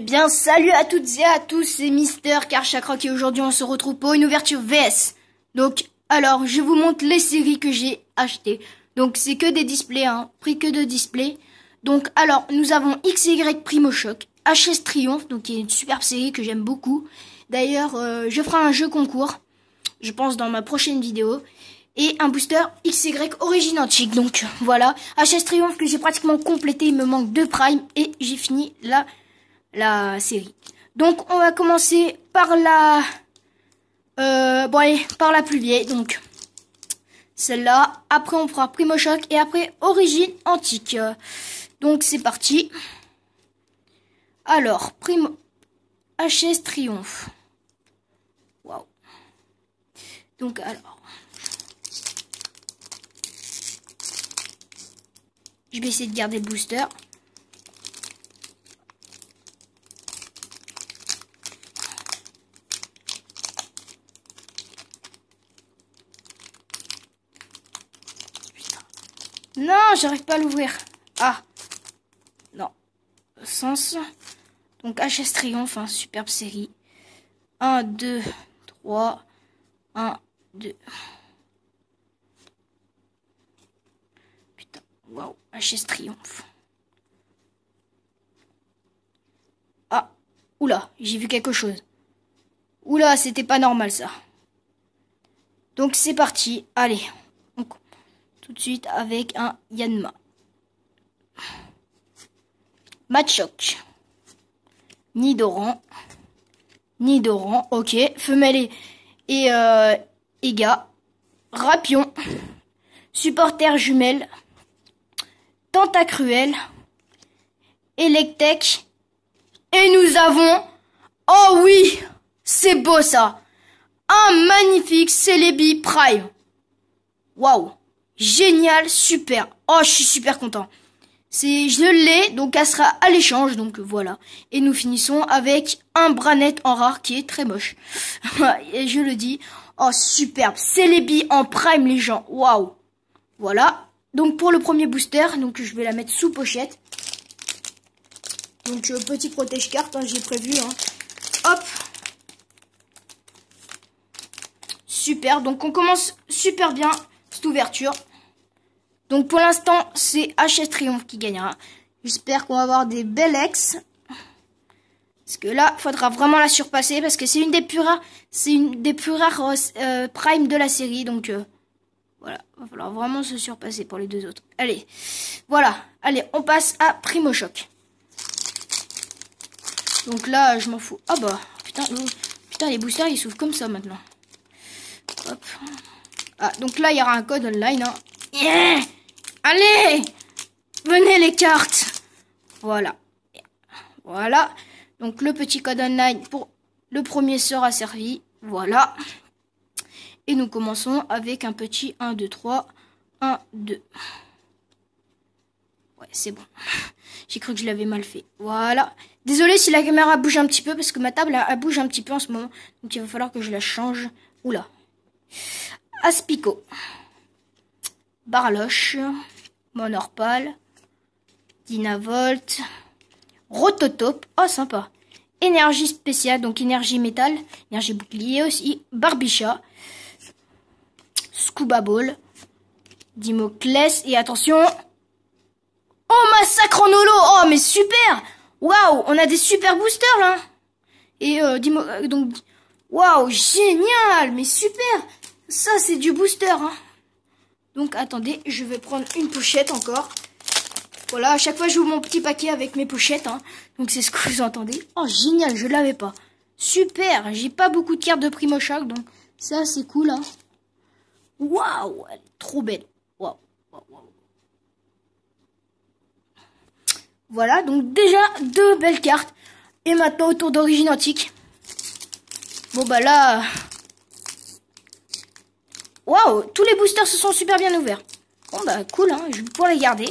Eh bien, salut à toutes et à tous, c'est Mister Karchakroc et aujourd'hui on se retrouve pour une ouverture VS. Donc, alors, je vous montre les séries que j'ai achetées. Donc, c'est que des displays, hein, prix que de displays. Donc, alors, nous avons XY Primo Shock, HS Triumph, donc qui est une superbe série que j'aime beaucoup. D'ailleurs, euh, je ferai un jeu concours, je pense dans ma prochaine vidéo. Et un booster XY Origin Antique, donc voilà. HS Triumph que j'ai pratiquement complété, il me manque deux Prime et j'ai fini la la série. Donc on va commencer par la... Euh, bon allez, par la plus vieille, donc celle-là. Après on fera Primo Shock. et après Origine Antique. Donc c'est parti. Alors, Primo... HS Triomphe. Waouh. Donc alors... Je vais essayer de garder le booster. Non, j'arrive pas à l'ouvrir. Ah. Non. Sens. Donc HS Triomphe, hein, superbe série. 1, 2, 3. 1, 2. Putain, waouh, HS Triomphe. Ah, oula, j'ai vu quelque chose. Oula, c'était pas normal ça. Donc c'est parti, allez. On tout de suite avec un Yanma. Machoc. Nidoran. Nidoran, ok. Femelle et, et euh, Rapion. Supporter jumelle. Tentacruel. Electek. Et nous avons... Oh oui C'est beau ça Un magnifique Celebi Prime Waouh Génial, super. Oh, je suis super content. C'est, je l'ai, donc elle sera à l'échange, donc voilà. Et nous finissons avec un net en rare qui est très moche. Et je le dis. Oh, superbe. Célébi en prime, les gens. Waouh. Voilà. Donc pour le premier booster, donc je vais la mettre sous pochette. Donc euh, petit protège carte, hein, j'ai prévu. Hein. Hop. Super. Donc on commence super bien cette ouverture. Donc pour l'instant, c'est HS Triomphe qui gagnera. J'espère qu'on va avoir des belles ex. Parce que là, faudra vraiment la surpasser parce que c'est une des plus rares, c'est une des plus rares euh, prime de la série. Donc voilà. Euh, voilà, va falloir vraiment se surpasser pour les deux autres. Allez, voilà. Allez, on passe à Primo Choc. Donc là, je m'en fous. Ah bah, putain, les boosters, ils s'ouvrent comme ça maintenant. Hop. Ah, donc là, il y aura un code online. Hein. Allez Venez les cartes Voilà. Voilà. Donc le petit code online pour le premier sera servi. Voilà. Et nous commençons avec un petit 1, 2, 3. 1, 2. Ouais, c'est bon. J'ai cru que je l'avais mal fait. Voilà. Désolé si la caméra bouge un petit peu parce que ma table bouge un petit peu en ce moment. Donc il va falloir que je la change. Oula. Aspico. Barloche. Monorpal, Dinavolt, Rototope, oh sympa, énergie spéciale, donc énergie métal, énergie bouclier aussi, Barbicha, Scuba Ball, Dimoclès, et attention, oh massacre en holo, oh mais super, waouh, on a des super boosters là, et euh, euh donc, waouh, génial, mais super, ça c'est du booster, hein. Donc attendez, je vais prendre une pochette encore. Voilà, à chaque fois j'ouvre mon petit paquet avec mes pochettes. Hein. Donc c'est ce que vous entendez. Oh génial, je l'avais pas. Super, j'ai pas beaucoup de cartes de Primo Shark, donc ça c'est cool. Hein. Waouh, trop belle. Waouh, Voilà, donc déjà deux belles cartes. Et maintenant au tour d'origine antique. Bon bah là, Waouh, tous les boosters se sont super bien ouverts. Bon bah cool, hein, je vais pouvoir les garder.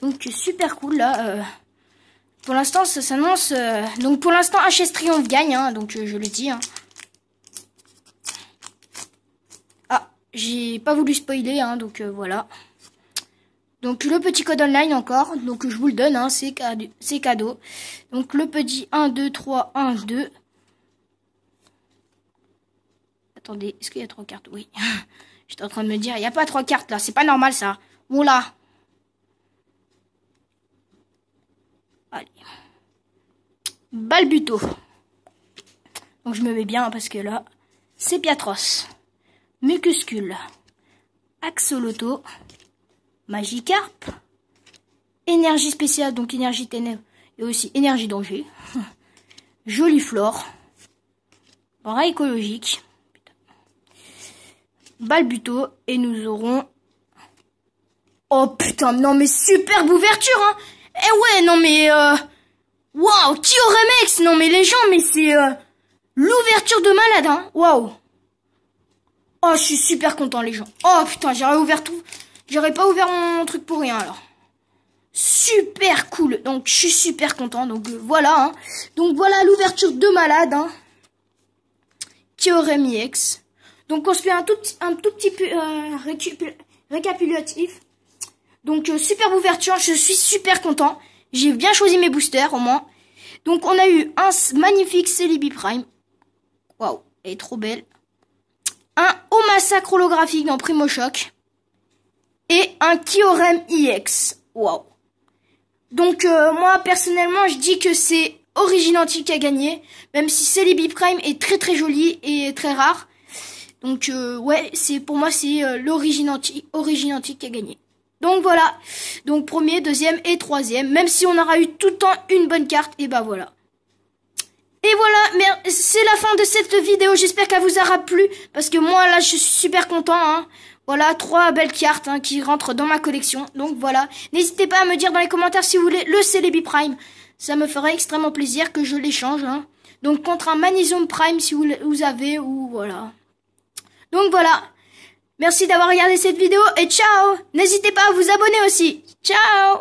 Donc super cool là. Euh. pour l'instant ça s'annonce. Euh, donc pour l'instant HS Triomphe gagne, hein, donc euh, je le dis. Hein. Ah, j'ai pas voulu spoiler, hein, donc voilà. Donc le petit code online encore, donc je vous le donne, hein, c'est cadeau. Donc le petit 1, 2, 3, 1, 2. Attendez, est-ce qu'il y a trois cartes Oui. J'étais en train de me dire, il n'y a pas trois cartes là, c'est pas normal ça. Oula. Allez. Balbuto. Donc je me mets bien parce que là, c'est Piatros. Mucuscule. Axoloto. Magicarpe. Énergie spéciale, donc énergie ténèbre. Et aussi énergie danger. Jolie flore. Bras écologique. Balbuto et nous aurons... Oh putain, non mais superbe ouverture, hein Eh ouais, non mais... Euh... Waouh, qui aurait Non mais les gens, mais c'est... Euh, l'ouverture de malade, hein Waouh Oh, je suis super content, les gens. Oh putain, j'aurais ouvert tout... J'aurais pas ouvert mon truc pour rien, alors super cool. Donc je suis super content. Donc euh, voilà. Hein. Donc voilà l'ouverture de malade. Hein. Qui aurait donc on se fait un tout, un tout petit peu récapitulatif. Donc super euh, superbe ouverture, je suis super content. J'ai bien choisi mes boosters au moins. Donc on a eu un magnifique Celebi Prime. Waouh, elle est trop belle. Un Omassa massacre holographique dans Primo Shock. Et un Kyorem EX. Waouh. Donc euh, moi personnellement je dis que c'est Origin Antique à gagner. Même si Celebi Prime est très très joli et très rare. Donc euh, ouais, c'est pour moi c'est euh, l'origine antique, qui a gagné. Donc voilà. Donc premier, deuxième et troisième. Même si on aura eu tout le temps une bonne carte, et bah, voilà. Et voilà, c'est la fin de cette vidéo. J'espère qu'elle vous aura plu. Parce que moi, là, je suis super content. Hein. Voilà, trois belles cartes hein, qui rentrent dans ma collection. Donc voilà. N'hésitez pas à me dire dans les commentaires si vous voulez le Celebi Prime. Ça me ferait extrêmement plaisir que je l'échange. Hein. Donc contre un Manisome Prime si vous, vous avez ou voilà. Donc voilà. Merci d'avoir regardé cette vidéo et ciao N'hésitez pas à vous abonner aussi Ciao